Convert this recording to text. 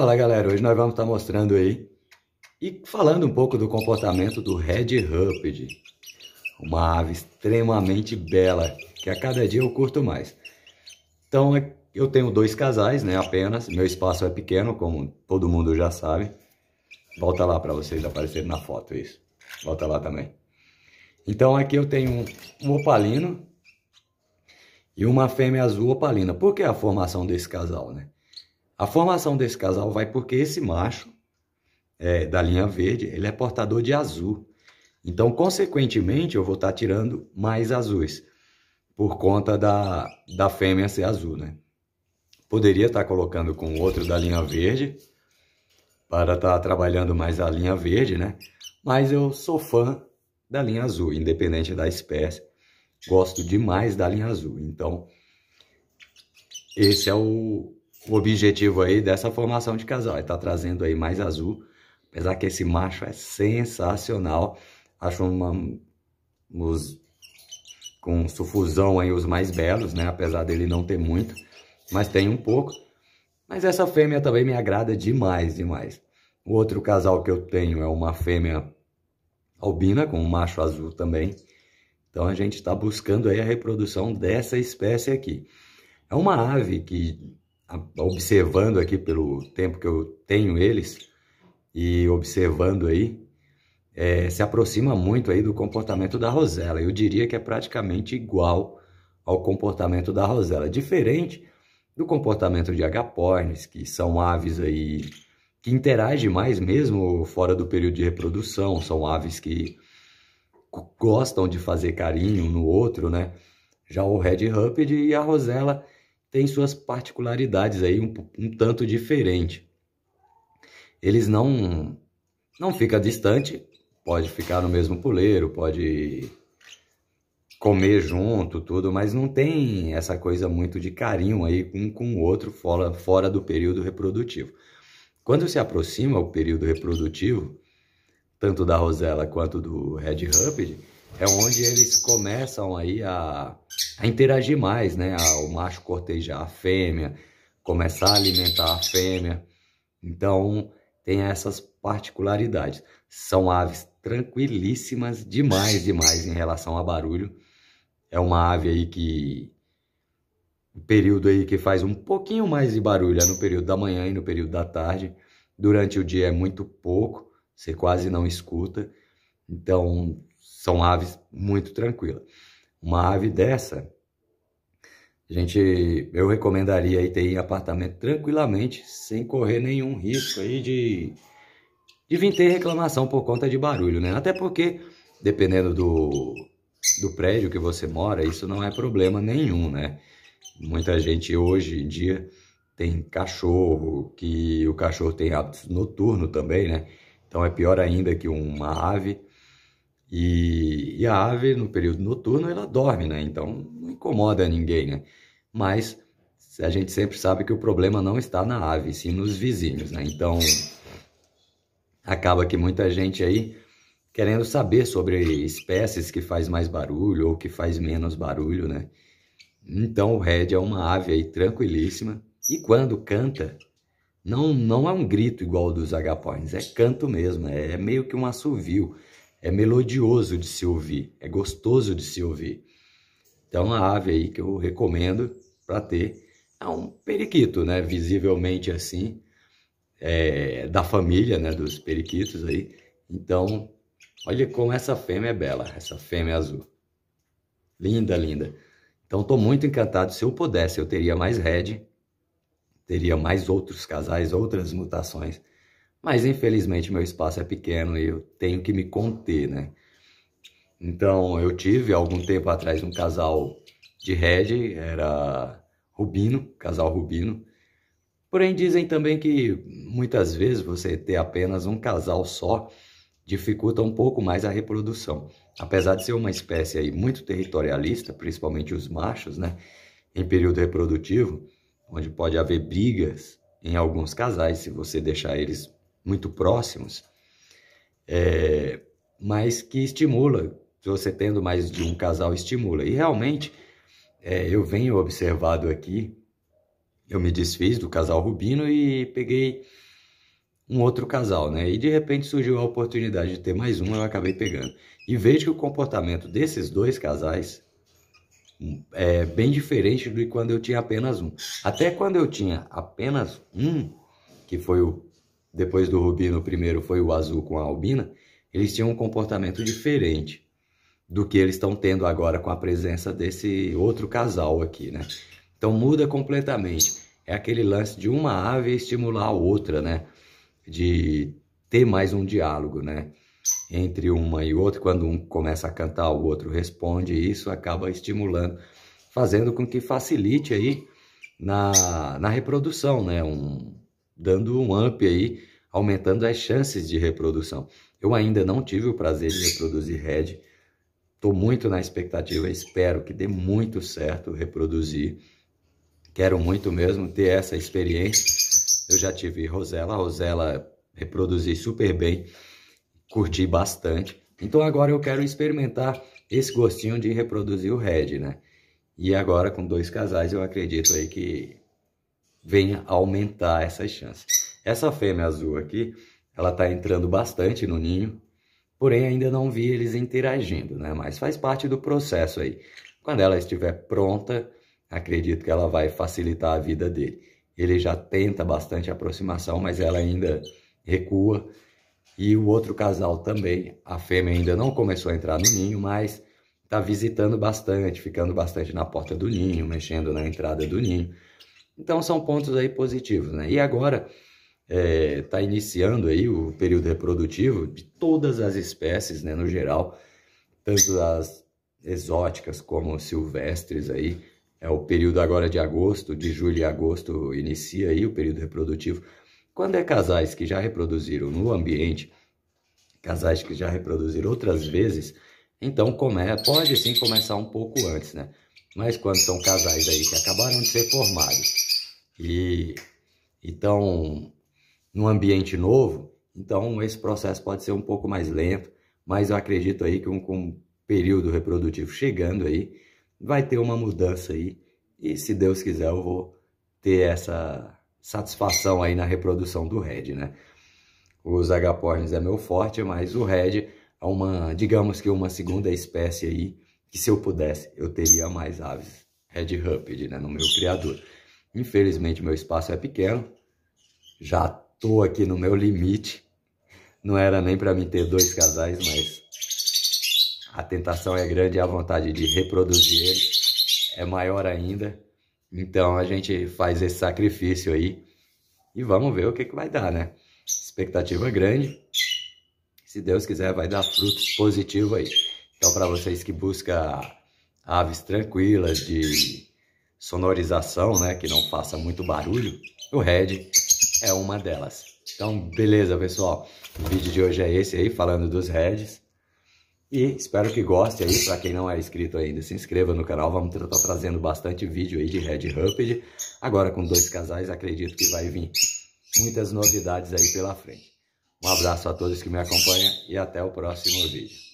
Fala galera, hoje nós vamos estar tá mostrando aí e falando um pouco do comportamento do Red Rapid, uma ave extremamente bela que a cada dia eu curto mais. Então é, eu tenho dois casais, né? Apenas, meu espaço é pequeno, como todo mundo já sabe. Volta lá para vocês aparecerem na foto isso. Volta lá também. Então aqui eu tenho um opalino e uma fêmea azul opalina. Por que a formação desse casal, né? A formação desse casal vai porque esse macho é, da linha verde, ele é portador de azul. Então, consequentemente, eu vou estar tá tirando mais azuis, por conta da, da fêmea ser azul, né? Poderia estar tá colocando com outro da linha verde, para estar tá trabalhando mais a linha verde, né? Mas eu sou fã da linha azul, independente da espécie. Gosto demais da linha azul. Então, esse é o, o objetivo aí dessa formação de casal. Está trazendo aí mais azul, apesar que esse macho é sensacional. Acho uma, os, com sufusão aí os mais belos, né? Apesar dele não ter muito, mas tem um pouco. Mas essa fêmea também me agrada demais, demais. O outro casal que eu tenho é uma fêmea albina com um macho azul também. Então a gente está buscando aí a reprodução dessa espécie aqui. É uma ave que observando aqui pelo tempo que eu tenho eles e observando aí, é, se aproxima muito aí do comportamento da rosela. Eu diria que é praticamente igual ao comportamento da rosela, diferente do comportamento de agapornis, que são aves aí que interagem mais mesmo fora do período de reprodução, são aves que gostam de fazer carinho no outro, né? Já o Red Rapid e a Rosela tem suas particularidades aí um, um tanto diferente. Eles não não fica distante, pode ficar no mesmo poleiro, pode comer junto, tudo, mas não tem essa coisa muito de carinho aí um com o outro fora, fora do período reprodutivo. Quando se aproxima o período reprodutivo, tanto da Rosella quanto do Red Rapid, é onde eles começam aí a a interagir mais, né? O macho cortejar a fêmea, começar a alimentar a fêmea. Então, tem essas particularidades. São aves tranquilíssimas demais, demais em relação a barulho. É uma ave aí que o período aí que faz um pouquinho mais de barulho é no período da manhã e no período da tarde. Durante o dia é muito pouco, você quase não escuta. Então, são aves muito tranquilas uma ave dessa, a gente, eu recomendaria aí ter em apartamento tranquilamente, sem correr nenhum risco aí de, de vir ter reclamação por conta de barulho, né? Até porque, dependendo do, do prédio que você mora, isso não é problema nenhum, né? Muita gente hoje em dia tem cachorro, que o cachorro tem hábitos noturno também, né? Então é pior ainda que uma ave. E, e, a ave, no período noturno, ela dorme, né? Então não incomoda ninguém, né? Mas a gente sempre sabe que o problema não está na ave, sim nos vizinhos, né? Então acaba que muita gente aí querendo saber sobre espécies que faz mais barulho ou que faz menos barulho, né? Então o red é uma ave aí tranquilíssima e quando canta, não não é um grito igual dos agapornis, é canto mesmo, é meio que um assovio é melodioso de se ouvir, é gostoso de se ouvir. Então, a ave aí que eu recomendo para ter é um periquito, né? Visivelmente assim, é, da família, né? Dos periquitos aí. Então, olha como essa fêmea é bela, essa fêmea azul. Linda, linda. Então, estou muito encantado. Se eu pudesse, eu teria mais red, teria mais outros casais, outras mutações. Mas infelizmente meu espaço é pequeno e eu tenho que me conter, né? Então eu tive algum tempo atrás um casal de reggae, era Rubino, casal Rubino. Porém dizem também que muitas vezes você ter apenas um casal só dificulta um pouco mais a reprodução. Apesar de ser uma espécie aí muito territorialista, principalmente os machos, né? Em período reprodutivo, onde pode haver brigas em alguns casais se você deixar eles muito próximos, é, mas que estimula. Se você tendo mais de um casal, estimula. E realmente, é, eu venho observado aqui, eu me desfiz do casal Rubino e peguei um outro casal, né? E de repente surgiu a oportunidade de ter mais um, eu acabei pegando. E vejo que o comportamento desses dois casais hum, é bem diferente do que quando eu tinha apenas um. Até quando eu tinha apenas um, que foi o depois do Rubino, primeiro foi o azul com a albina, eles tinham um comportamento diferente do que eles estão tendo agora com a presença desse outro casal aqui, né? Então muda completamente. É aquele lance de uma ave estimular a outra, né? De ter mais um diálogo, né? Entre uma e outra, quando um começa a cantar, o outro responde, e isso acaba estimulando, fazendo com que facilite aí na, na reprodução, né? Um, dando um up aí, aumentando as chances de reprodução. Eu ainda não tive o prazer de reproduzir Red, estou muito na expectativa, espero que dê muito certo reproduzir. Quero muito mesmo ter essa experiência. Eu já tive Rosela, Rosela reproduzi super bem, curti bastante. Então agora eu quero experimentar esse gostinho de reproduzir o Red, né? E agora com dois casais eu acredito aí que venha aumentar essas chances. Essa fêmea azul aqui, ela está entrando bastante no ninho, porém ainda não vi eles interagindo, né? Mas faz parte do processo aí. Quando ela estiver pronta, acredito que ela vai facilitar a vida dele. Ele já tenta bastante aproximação, mas ela ainda recua. E o outro casal também, a fêmea ainda não começou a entrar no ninho, mas está visitando bastante, ficando bastante na porta do ninho, mexendo na entrada do ninho. Então são pontos aí positivos, né? E agora está é, tá iniciando aí o período reprodutivo de todas as espécies, né, no geral, tanto as exóticas como silvestres aí. É o período agora de agosto, de julho e agosto inicia aí o período reprodutivo. Quando é casais que já reproduziram no ambiente, casais que já reproduziram outras vezes, então come, pode sim começar um pouco antes, né? Mas quando são casais aí que acabaram de ser formados e então, num ambiente novo, então esse processo pode ser um pouco mais lento, mas eu acredito aí que um, com o período reprodutivo chegando aí, vai ter uma mudança aí. E se Deus quiser, eu vou ter essa satisfação aí na reprodução do Red, né? Os agapornis é meu forte, mas o Red é uma, digamos que uma segunda espécie aí, que se eu pudesse, eu teria mais aves Red Rapid, né, no meu criador. Infelizmente, meu espaço é pequeno. Já tô aqui no meu limite. Não era nem para mim ter dois casais, mas a tentação é grande e a vontade de reproduzir ele é maior ainda. Então a gente faz esse sacrifício aí e vamos ver o que, que vai dar, né? Expectativa grande. Se Deus quiser, vai dar frutos positivos aí. Então, para vocês que buscam aves tranquilas de sonorização, né, que não faça muito barulho, o Red é uma delas. Então, beleza, pessoal. O vídeo de hoje é esse aí, falando dos Reds. E espero que goste aí, para quem não é inscrito ainda, se inscreva no canal, vamos estar trazendo bastante vídeo aí de Red Rapid. Agora com dois casais, acredito que vai vir muitas novidades aí pela frente. Um abraço a todos que me acompanham e até o próximo vídeo.